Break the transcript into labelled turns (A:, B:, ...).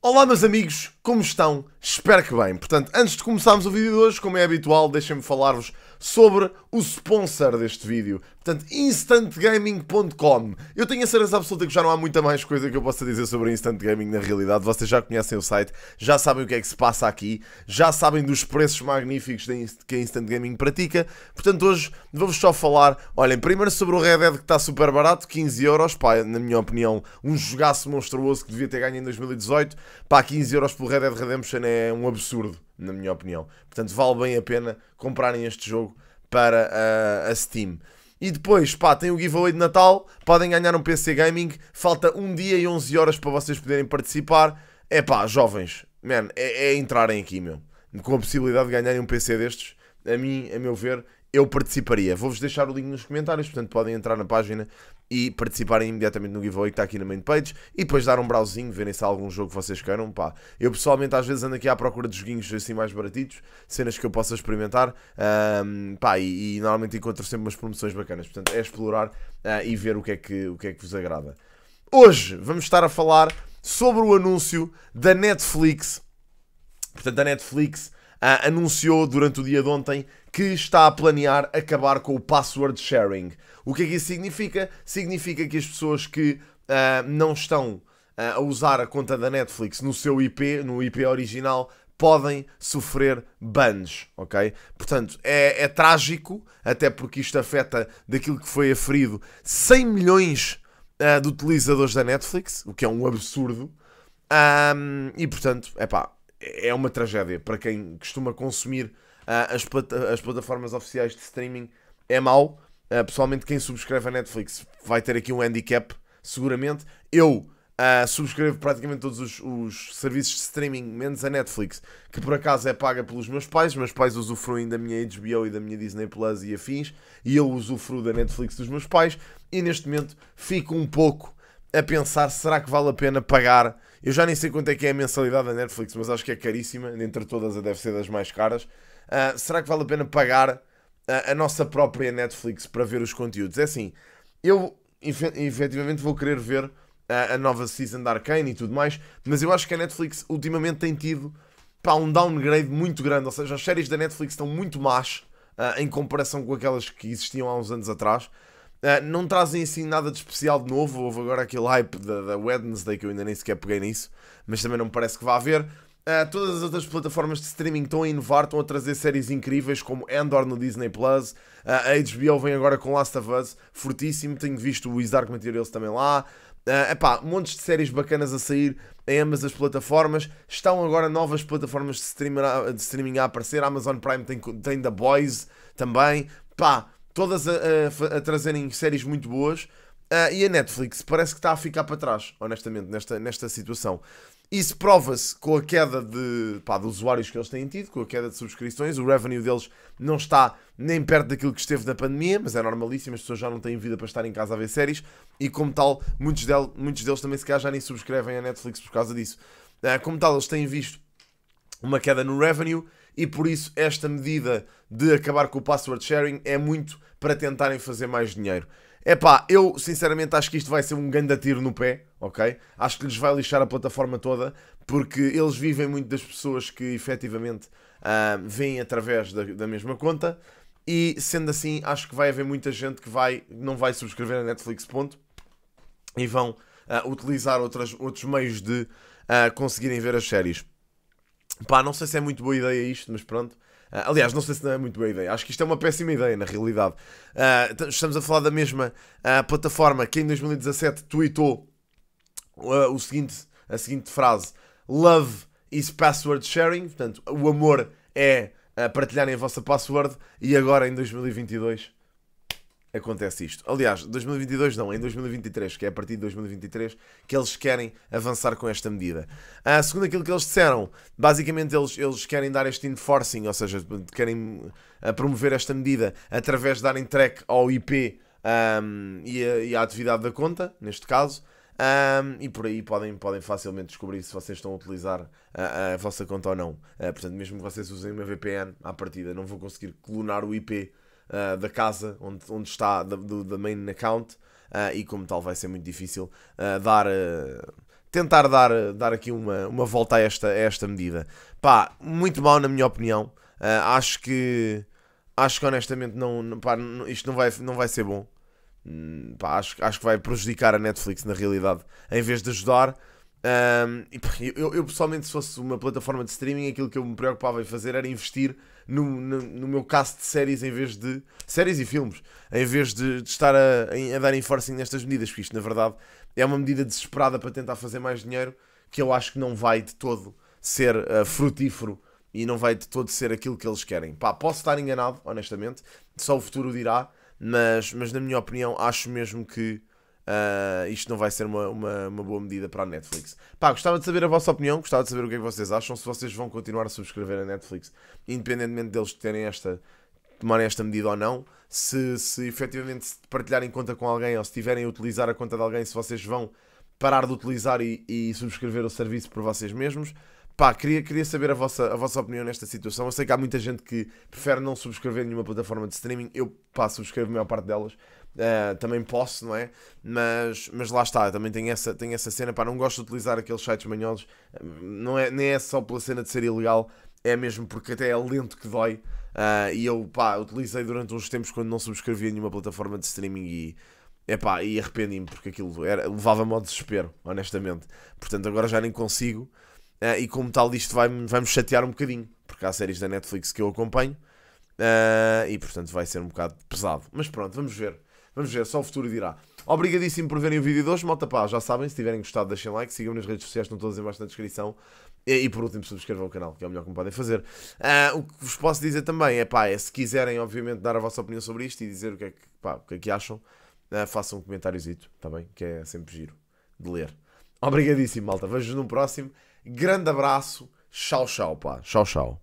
A: Olá meus amigos, como estão? Espero que bem. Portanto, antes de começarmos o vídeo de hoje, como é habitual, deixem-me falar-vos sobre o sponsor deste vídeo. Portanto, instantgaming.com. Eu tenho a certeza absoluta que já não há muita mais coisa que eu possa dizer sobre Instant Gaming na realidade. Vocês já conhecem o site, já sabem o que é que se passa aqui, já sabem dos preços magníficos que a Instant Gaming pratica. Portanto, hoje vou-vos só falar, olhem, primeiro sobre o Red Dead que está super barato, 15 euros, pá, na minha opinião, um jogaço monstruoso que devia ter ganho em 2018. Pá, 15 euros pelo Red Dead Redemption é um absurdo na minha opinião. Portanto, vale bem a pena comprarem este jogo para a, ah, a Steam. E depois, pá, tem o giveaway de Natal, podem ganhar um PC Gaming, falta um dia e 11 horas para vocês poderem participar. É pá, jovens, man, é, é entrarem aqui, meu. Com a possibilidade de ganharem um PC destes, a mim, a meu ver, eu participaria. Vou-vos deixar o link nos comentários, portanto podem entrar na página e participarem imediatamente no giveaway que está aqui na main page e depois dar um browzinho, verem se há algum jogo que vocês queiram, pá. Eu pessoalmente às vezes ando aqui à procura de joguinhos assim mais baratitos, cenas que eu possa experimentar, um, pá, e, e, normalmente encontro sempre umas promoções bacanas, portanto é explorar uh, e ver o que, é que, o que é que vos agrada. Hoje vamos estar a falar sobre o anúncio da Netflix, portanto da Netflix ah, anunciou durante o dia de ontem que está a planear acabar com o password sharing. O que é que isso significa? Significa que as pessoas que uh, não estão ah, a usar a conta da Netflix no seu IP, no IP original, podem sofrer bans, ok? Portanto, é, é, trágico, até porque isto afeta daquilo que foi aferido 100 milhões uh, de utilizadores da Netflix, o que é um absurdo. Um, e portanto, é pá, é uma tragédia para quem costuma consumir uh, as, as, plataformas oficiais de streaming. É mau. Uh, pessoalmente, quem subscreve a Netflix vai ter aqui um handicap, seguramente. Eu uh, subscrevo praticamente todos os, os, serviços de streaming, menos a Netflix, que por acaso é paga pelos meus pais. meus pais usufruem da minha HBO e da minha Disney Plus e afins, e eu usufruo da Netflix dos meus pais. E neste momento fico um pouco a pensar: será que vale a pena pagar? Eu já nem sei quanto é que é a mensalidade da Netflix, mas acho que é caríssima. Dentre todas, a deve ser das mais caras. Uh, será que vale a pena pagar a, ah, a nossa própria Netflix para ver os conteúdos? É assim, eu efetivamente vou querer ver a, ah, a nova season da Arcane e tudo mais, mas eu acho que a Netflix ultimamente tem tido pá, um downgrade muito grande. Ou seja, as séries da Netflix estão muito más uh, em comparação com aquelas que existiam há uns anos atrás. Ah, não trazem assim nada de especial de novo. Houve agora aquele hype da, da Wednesday que eu ainda nem sequer peguei nisso, mas também não me parece que vá haver. Uh, todas as outras plataformas de streaming estão a inovar, estão a trazer séries incríveis como Endor no Disney Plus. Uh, a HBO vem agora com Last of Us, fortíssimo. Tenho visto o Is Dark Materials também lá. Uh, epá, montes de séries bacanas a sair em ambas as plataformas. Estão agora novas plataformas de, streamer, de streaming a aparecer. A Amazon Prime tem, tem The Boys também. Pá, todas a, a, a trazerem séries muito boas. Uh, e a Netflix parece que está a ficar para trás, honestamente, nesta, nesta situação. Isso prova-se com a queda de, pá, de usuários que eles têm tido, com a queda de subscrições. O revenue deles não está nem perto daquilo que esteve na pandemia, mas é normalíssimo, as pessoas já não têm vida para estar em casa a ver séries. E como tal, muitos, del, muitos deles também se calhar já nem subscrevem a Netflix por causa disso. Uh, como tal, eles têm visto uma queda no revenue e por isso esta medida de acabar com o password sharing é muito para tentarem fazer mais dinheiro. É pá, eu sinceramente acho que isto vai ser um grande tiro no pé, ok? Acho que lhes vai lixar a plataforma toda, porque eles vivem muito das pessoas que efetivamente uh, ah, vêm através da, da mesma conta, e sendo assim, acho que vai haver muita gente que vai, não vai subscrever a Netflix, ponto, e vão uh, utilizar outras, outros meios de uh, conseguirem ver as séries. Pá, não sei se é muito boa ideia isto, mas pronto. Uh, aliás, não sei se não é muito boa ideia. Acho que isto é uma péssima ideia, na realidade. Uh, estamos a falar da mesma uh, plataforma que em 2017 tweetou o seguinte, a seguinte frase: Love is password sharing. Portanto, o amor é partilharem a vossa password. E agora, em 2022, acontece isto. Aliás, 2022 não, em 2023, que é a partir de 2023 que eles querem avançar com esta medida. Ah, segundo aquilo que eles disseram, basicamente eles, eles querem dar este enforcing, ou seja, querem ah, promover esta medida através de darem track ao IP um, ah, e, a, e, à atividade da conta, neste caso. Um, ah, e por aí podem, podem facilmente descobrir se vocês estão a utilizar a, a vossa conta ou não. Uh, portanto, mesmo que vocês usem uma VPN à partida, não vou conseguir clonar o IP uh, da casa onde, onde está, da, do, da main account, uh, e como tal vai ser muito difícil eh, dar tentar dar, dar aqui uma, uma volta a esta, a esta medida. Pá, muito mal na minha opinião. Uh, acho que acho que honestamente não, pá, isto não vai, não vai ser bom. Hum, pá, acho, acho que vai prejudicar a Netflix na realidade, em vez de ajudar. Um, eu, eu, pessoalmente, se fosse uma plataforma de streaming, aquilo que eu me preocupava em fazer era investir no, no, no meu caso de séries em vez de séries e filmes, em vez de, de estar a, a dar enforcing nestas medidas, porque isto na verdade é uma medida desesperada para tentar fazer mais dinheiro que eu acho que não vai de todo ser uh, frutífero e não vai de todo ser aquilo que eles querem. Pá, posso estar enganado, honestamente, só o futuro dirá, mas, mas na minha opinião acho mesmo que Uh, isto não vai ser uma, uma, uma, boa medida para a Netflix. Pá, gostava de saber a vossa opinião, gostava de saber o que é que vocês acham, se vocês vão continuar a subscrever a Netflix, independentemente deles terem esta, tomarem esta medida ou não, se, se efetivamente se partilharem conta com alguém ou se tiverem a utilizar a conta de alguém, se vocês vão parar de utilizar e, e subscrever o serviço por vocês mesmos. Pá, queria, queria saber a vossa, a vossa opinião nesta situação. Eu sei que há muita gente que prefere não subscrever nenhuma plataforma de streaming. Eu, pá, subscrevo a maior parte delas Uh, também posso, não é? Mas, mas lá está, também tem essa, tem essa cena. Pá, não gosto de utilizar aqueles sites manhosos, não é, nem é só pela cena de ser ilegal, é mesmo porque até é lento que dói. Uh, e eu, pá, utilizei durante uns tempos quando não subscrevia nenhuma plataforma de streaming e, pá e arrependi-me porque aquilo levava-me ao desespero, honestamente. Portanto, agora já nem consigo. Uh, e como tal, isto vai-me vai chatear um bocadinho, porque há séries da Netflix que eu acompanho. Uh, e portanto vai ser um bocado pesado. Mas pronto, vamos ver. Vamos ver, só o futuro dirá. Obrigadíssimo por verem o vídeo de hoje, malta pá. Já sabem, se tiverem gostado, deixem like, sigam-me nas redes sociais, estão todas em baixo na descrição. E, e, por último, subscrevam o canal, que é o melhor que me podem fazer. Uh, o que vos posso dizer também é pá, é se quiserem, obviamente, dar a vossa opinião sobre isto e dizer o que é que, pá, o que, é que acham, uh, façam um comentáriozito, também tá bem? Que é sempre giro de ler. Obrigadíssimo, malta. Vejo-vos no próximo. Grande abraço. Tchau, tchau, pá. Tchau, tchau.